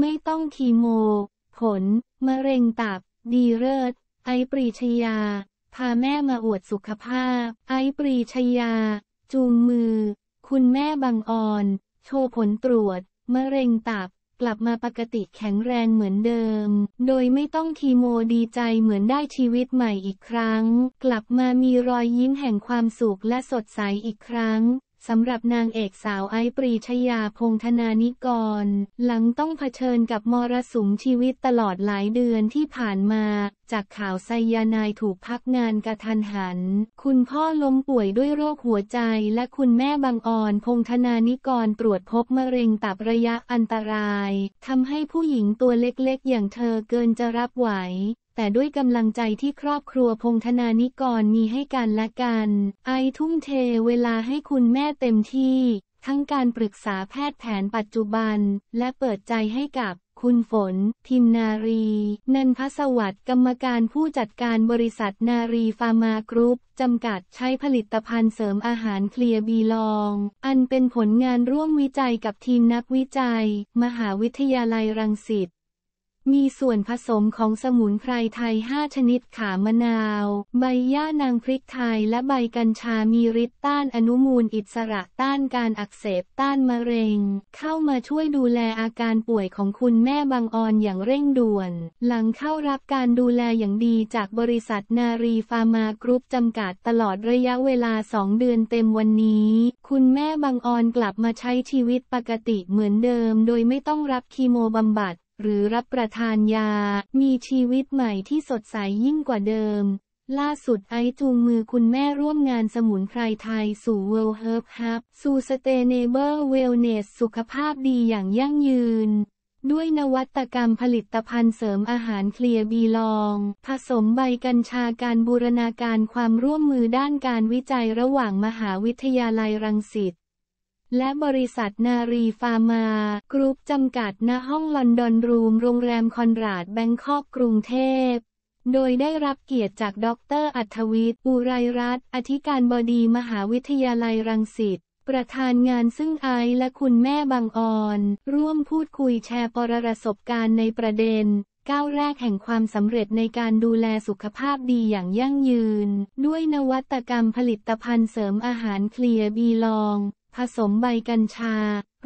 ไม่ต้องคีโม ผล มะเร็งตับ ดีเลิศไอปรีชยา พาแม่มาอวดสุขภาพ ไอปรีชยา จูงมือ คุณแม่บังออนโชว์ผลตรวจ มะเร็งตับ กลับมาปกติแข็งแรงเหมือนเดิม โดยไม่ต้องคีโมดีใจเหมือนได้ชีวิตใหม่อีกครั้ง กลับมามีรอยยิ้มแห่งความสุขและสดใสอีกครั้งสำหรับนางเอกสาวไอปรีชยาพงธนานิกร หลังต้องเผชิญกับมรสุมชีวิตตลอดหลายเดือนที่ผ่านมา จากข่าวไซยานายถูกพักงานกระทันหัน คุณพ่อล้มป่วยด้วยโรคหัวใจและคุณแม่บางอ่อนพงธนานิกรตรวจพบมะเร็งตับระยะอันตราย ทำให้ผู้หญิงตัวเล็กๆอย่างเธอเกินจะรับไหวแต่ด้วยกำลังใจที่ครอบครัวพงธนานิกรมีให้กันและกัน ไอทุ่มเทเวลาให้คุณแม่เต็มที่ ทั้งการปรึกษาแพทย์แผนปัจจุบัน และเปิดใจให้กับคุณฝนพิมนารีนันพสวัสดิ์กรรมการผู้จัดการบริษัทนารีฟาร์มากรุ๊ปจำกัดใช้ผลิตภัณฑ์เสริมอาหารเคลียร์บีลอง อันเป็นผลงานร่วมวิจัยกับทีมนักวิจัย มหาวิทยาลัยรังสิตมีส่วนผสมของสมุนไพรไทย 5 ชนิดขามะนาว ใบหญ้านางพริกไทย และใบกัญชามีฤทธิ์ต้านอนุมูลอิสระ ต้านการอักเสบ ต้านมะเร็ง เข้ามาช่วยดูแลอาการป่วยของคุณแม่บางออนอย่างเร่งด่วน หลังเข้ารับการดูแลอย่างดีจากบริษัทนารีฟาร์มากรุ๊ปจำกัดตลอดระยะเวลา 2 เดือนเต็มวันนี้ คุณแม่บางออนกลับมาใช้ชีวิตปกติเหมือนเดิม โดยไม่ต้องรับคีโมบำบัดหรือรับประทานยา มีชีวิตใหม่ที่สดใสยิ่งกว่าเดิม ล่าสุดไอจูงมือคุณแม่ร่วมงานสมุนไพรไทยสู่ World Herb Hub สู่ Sustainable Wellness สุขภาพดีอย่างยั่งยืน ด้วยนวัตกรรมผลิตภัณฑ์เสริมอาหารเคลียร์บีลอง ผสมใบกัญชาการบูรณาการความร่วมมือด้านการวิจัยระหว่างมหาวิทยาลัยรังสิตและบริษัทนารีฟาร์มา กรุ๊ปจำกัด ณ ห้องลอนดอนรูม โรงแรมคอนราดแบงคอกกรุงเทพ โดยได้รับเกียรติจากดรอัธวิทย์อุไรรัตน์อธิการบดีมหาวิทยาลัยรังสิต ประธานงานซึ่งไอและคุณแม่บางอ่อน ร่วมพูดคุยแชร์ประสบการณ์ในประเด็น ก้าวแรกแห่งความสำเร็จในการดูแลสุขภาพดีอย่างยั่งยืน ด้วยนวัตกรรมผลิตภัณฑ์เสริมอาหารเคลียร์บีลองผสมใบกัญชา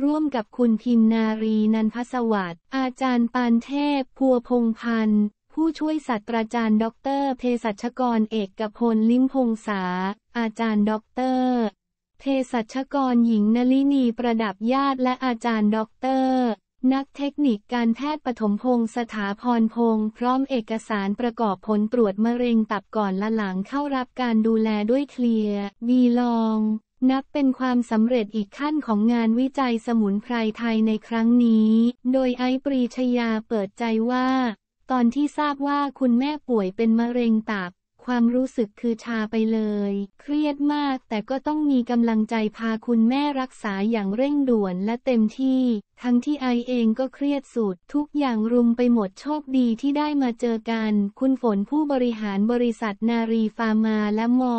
ร่วมกับคุณพิมนารีนันพสวัสดิ์ อาจารย์ปานเทพพัวพงพันธ์ ผู้ช่วยศาสตราจารย์ด็อเตอร์เภสัชกร เอกกพล ลิ้มพงษาอาจารย์ด็อเตอร์เภสัชกรหญิง นลินี ประดับญาติ และอาจารย์ด็อเตอร์ นักเทคนิคการแพทย์ ปฐมพงศ์ สถาพรพงศ์ พร้อมเอกสารประกอบผลตรวจมะเร็งตับก่อนและหลังเข้ารับการดูแลด้วยเคลียร์บีลองนับเป็นความสำเร็จอีกขั้นของงานวิจัยสมุนไพรไทยในครั้งนี้ โดยไอปรีชยาเปิดใจว่า ตอนที่ทราบว่าคุณแม่ป่วยเป็นมะเร็งตับความรู้สึกคือชาไปเลย เครียดมากแต่ก็ต้องมีกำลังใจพาคุณแม่รักษาอย่างเร่งด่วนและเต็มที่ ทั้งที่ไอเองก็เครียดสุดทุกอย่างรุมไปหมด โชคดีที่ได้มาเจอกัน คุณฝนผู้บริหารบริษัทนารีฟาร์มาและมอ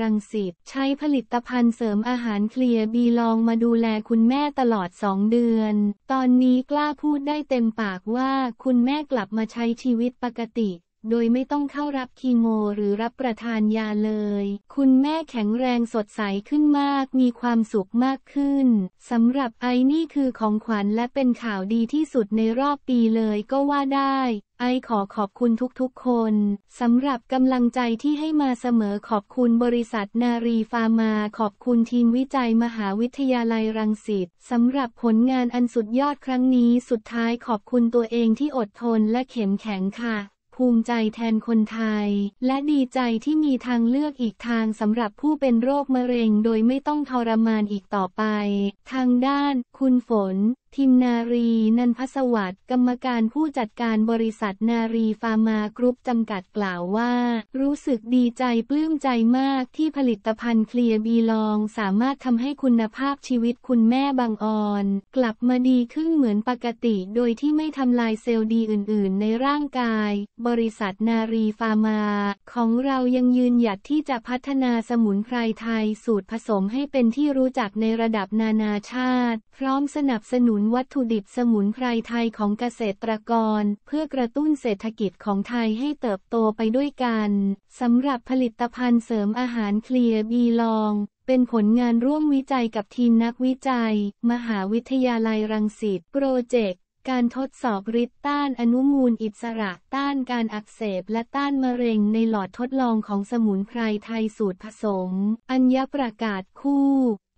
รังสิตใช้ผลิตภัณฑ์เสริมอาหารเคลียร์บีลองมาดูแลคุณแม่ตลอดสองเดือน ตอนนี้กล้าพูดได้เต็มปากว่าคุณแม่กลับมาใช้ชีวิตปกติโดยไม่ต้องเข้ารับคีโมหรือรับประทานยาเลย คุณแม่แข็งแรงสดใสขึ้นมาก มีความสุขมากขึ้น สำหรับไอนี่คือของขวัญและเป็นข่าวดีที่สุดในรอบปีเลยก็ว่าได้ ไอขอขอบคุณทุกๆคนสำหรับกำลังใจที่ให้มาเสมอขอบคุณบริษัท นารีฟาร์มา ขอบคุณทีมวิจัยมหาวิทยาลัยรังสิตสำหรับผลงานอันสุดยอดครั้งนี้ สุดท้ายขอบคุณตัวเองที่อดทนและเข้มแข็งค่ะภูมิใจแทนคนไทย และดีใจที่มีทางเลือกอีกทางสำหรับผู้เป็นโรคมะเร็งโดยไม่ต้องทรมานอีกต่อไป ทางด้าน คุณฝนทิมนารีนันพสวัสด์กรรมการผู้จัดการบริษัทนารีฟาร์มากรุ๊ปจำกัดกล่าวว่า รู้สึกดีใจปลื้มใจมากที่ผลิตภัณฑ์เคลียร์บีลอง สามารถทำให้คุณภาพชีวิตคุณแม่บางออน กลับมาดีขึ้นเหมือนปกติโดยที่ไม่ทำลายเซลล์ดีอื่นๆในร่างกาย บริษัทนารีฟาร์มาของเรายังยืนหยัดที่จะพัฒนาสมุนไพรไทย สูตรผสมให้เป็นที่รู้จักในระดับนานาชาติ พร้อมสนับสนุนนวัตถุดิบสมุนไพรไทยของเกษตรกร เพื่อกระตุ้นเศรษฐกิจของไทยให้เติบโตไปด้วยกันสำหรับผลิตภัณฑ์เสริมอาหารเคลียร์บีลอง เป็นผลงานร่วมวิจัยกับทีมนักวิจัย มหาวิทยาลัยรังสิตโปรเจกต์ การทดสอบฤทธิ์ต้านอนุมูลอิสระต้านการอักเสบและต้านมะเร็งในหลอดทดลองของสมุนไพรไทยสูตรผสมอัญญประกาศคู่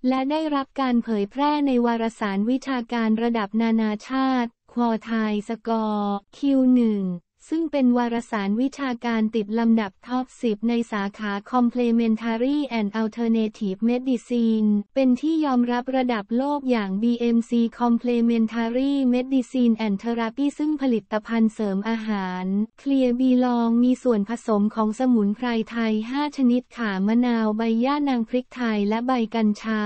และได้รับการเผยแพร่ในวารสารวิชาการระดับนานาชาติ ควอไทยสกอร์คิวหนึ่งซึ่งเป็นวารสารวิชาการติดลำดับท็อป10 ในสาขา Complementary and Alternative Medicine เป็นที่ยอมรับระดับโลกอย่าง BMC Complementary Medicine and Therapy ซึ่งผลิตภัณฑ์เสริมอาหารเคลียบีลองมีส่วนผสมของสมุนไพรไทย 5 ชนิดขามะนาวใบย่านางพริกไทยและใบกัญชา